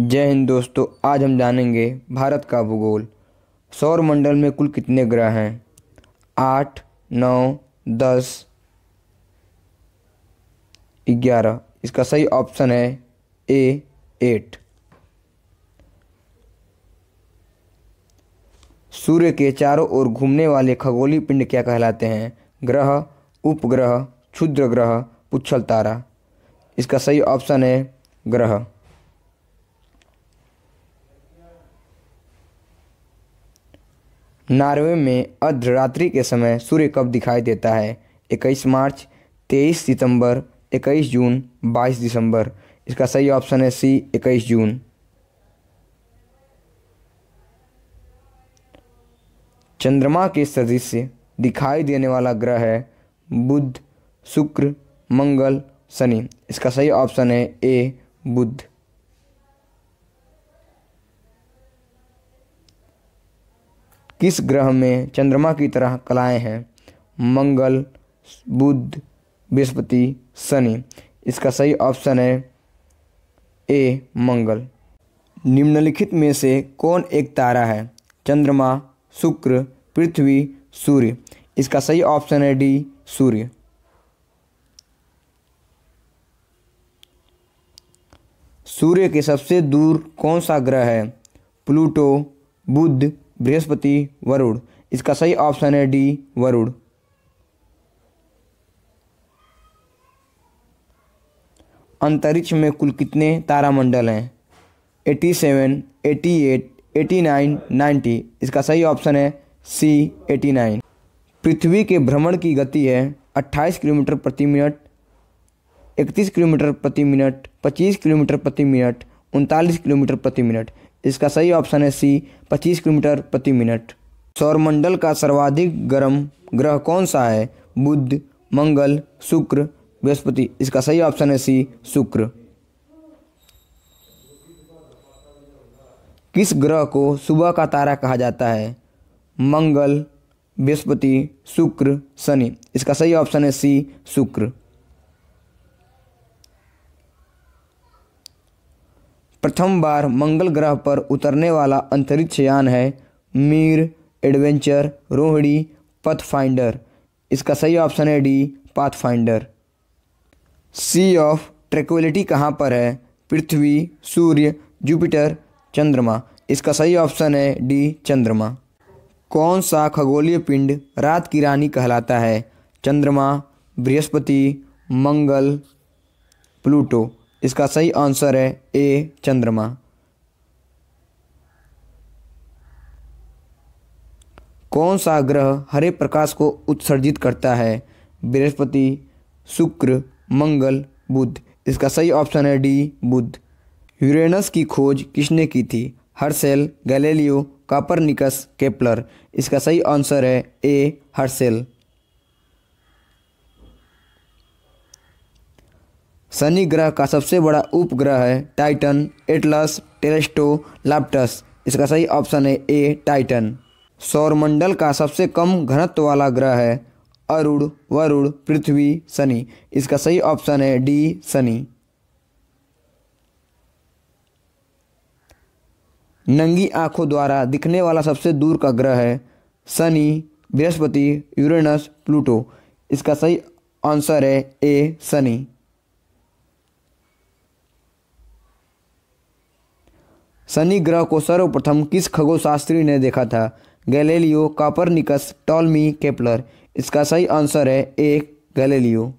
जय हिंद दोस्तों आज हम जानेंगे भारत का भूगोल सौर मंडल में कुल कितने ग्रह हैं आठ नौ दस ग्यारह इसका सही ऑप्शन है ए एट सूर्य के चारों ओर घूमने वाले खगोलीय पिंड क्या कहलाते हैं ग्रह उपग्रह क्षुद्र ग्रह पुच्छल तारा इसका सही ऑप्शन है ग्रह नार्वे में अर्धरात्रि के समय सूर्य कब दिखाई देता है इक्कीस मार्च तेईस सितंबर इक्कीस जून बाईस दिसंबर इसका सही ऑप्शन है सी इक्कीस जून चंद्रमा के सदृश दिखाई देने वाला ग्रह है बुध शुक्र मंगल शनि इसका सही ऑप्शन है ए बुध किस ग्रह में चंद्रमा की तरह कलाएं हैं मंगल बुध बृहस्पति शनि इसका सही ऑप्शन है ए मंगल निम्नलिखित में से कौन एक तारा है चंद्रमा शुक्र पृथ्वी सूर्य इसका सही ऑप्शन है डी सूर्य सूर्य के सबसे दूर कौन सा ग्रह है प्लूटो बुध बृहस्पति वरुण इसका सही ऑप्शन है डी वरुण अंतरिक्ष में कुल कितने तारामंडल हैं eighty seven eighty eight eighty nine ninety इसका सही ऑप्शन है सी एटी नाइन पृथ्वी के भ्रमण की गति है अट्ठाईस किलोमीटर प्रति मिनट इकतीस किलोमीटर प्रति मिनट पच्चीस किलोमीटर प्रति मिनट उनतालीस किलोमीटर प्रति मिनट इसका सही ऑप्शन है सी 25 किलोमीटर प्रति मिनट सौरमंडल का सर्वाधिक गर्म ग्रह कौन सा है बुध मंगल शुक्र बृहस्पति इसका सही ऑप्शन है सी शुक्र किस ग्रह को सुबह का तारा कहा जाता है मंगल बृहस्पति शुक्र शनि इसका सही ऑप्शन है सी शुक्र प्रथम बार मंगल ग्रह पर उतरने वाला अंतरिक्ष यान है मीर एडवेंचर रोहिणी पथफाइंडर इसका सही ऑप्शन है D pathfinder sea of tranquility कहाँ पर है पृथ्वी सूर्य जुपिटर चंद्रमा इसका सही ऑप्शन है डी चंद्रमा कौन सा खगोलीय पिंड रात की रानी कहलाता है चंद्रमा बृहस्पति मंगल प्लूटो इसका सही आंसर है ए चंद्रमा कौन सा ग्रह हरे प्रकाश को उत्सर्जित करता है बृहस्पति शुक्र मंगल बुध इसका सही ऑप्शन है डी बुध यूरेनस की खोज किसने की थी हर्सेल गैलीलियो कापरनिकस केपलर इसका सही आंसर है ए हर्सेल शनि ग्रह का सबसे बड़ा उपग्रह है टाइटन एटलस टेरेस्टो लैप्टस इसका सही ऑप्शन है ए टाइटन सौरमंडल का सबसे कम घनत्व वाला ग्रह है अरुण वरुण पृथ्वी शनि इसका सही ऑप्शन है डी शनि नंगी आंखों द्वारा दिखने वाला सबसे दूर का ग्रह है शनि बृहस्पति यूरेनस प्लूटो इसका सही आंसर है ए शनि शनि ग्रह को सर्वप्रथम किस खगोलशास्त्री ने देखा था गैलेलियो कापरनिकस टॉलमी केपलर इसका सही आंसर है ए गैलेलियो